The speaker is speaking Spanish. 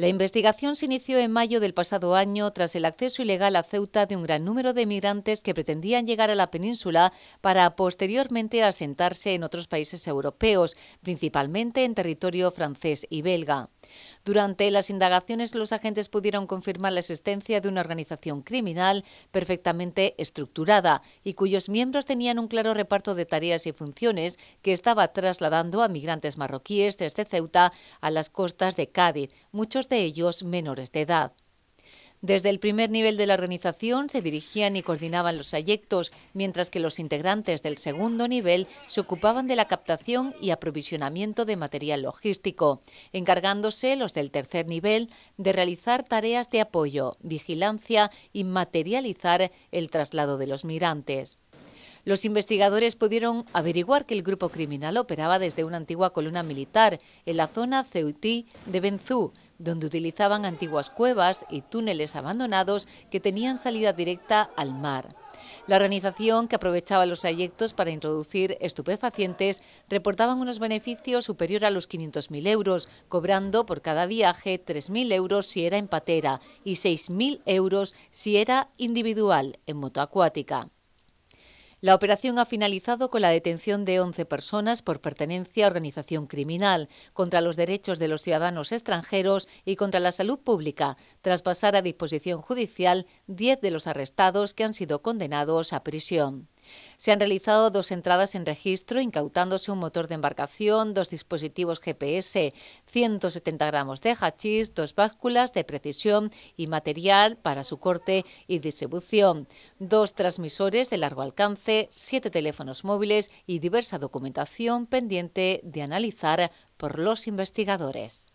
La investigación se inició en mayo del pasado año tras el acceso ilegal a Ceuta de un gran número de migrantes que pretendían llegar a la península para posteriormente asentarse en otros países europeos, principalmente en territorio francés y belga. Durante las indagaciones, los agentes pudieron confirmar la existencia de una organización criminal perfectamente estructurada y cuyos miembros tenían un claro reparto de tareas y funciones que estaba trasladando a migrantes marroquíes desde Ceuta a las costas de Cádiz, muchos de ellos menores de edad. Desde el primer nivel de la organización se dirigían y coordinaban los ayectos, mientras que los integrantes del segundo nivel se ocupaban de la captación y aprovisionamiento de material logístico, encargándose los del tercer nivel de realizar tareas de apoyo, vigilancia y materializar el traslado de los migrantes. Los investigadores pudieron averiguar que el grupo criminal operaba desde una antigua columna militar en la zona ceutí de Benzú, donde utilizaban antiguas cuevas y túneles abandonados que tenían salida directa al mar. La organización, que aprovechaba los trayectos para introducir estupefacientes, reportaban unos beneficios superior a los 500.000 euros, cobrando por cada viaje 3.000 euros si era en patera y 6.000 euros si era individual en moto acuática. La operación ha finalizado con la detención de 11 personas por pertenencia a organización criminal contra los derechos de los ciudadanos extranjeros y contra la salud pública, tras pasar a disposición judicial 10 de los arrestados que han sido condenados a prisión. Se han realizado dos entradas en registro, incautándose un motor de embarcación, dos dispositivos GPS, 170 gramos de hachís, dos básculas de precisión y material para su corte y distribución, dos transmisores de largo alcance, siete teléfonos móviles y diversa documentación pendiente de analizar por los investigadores.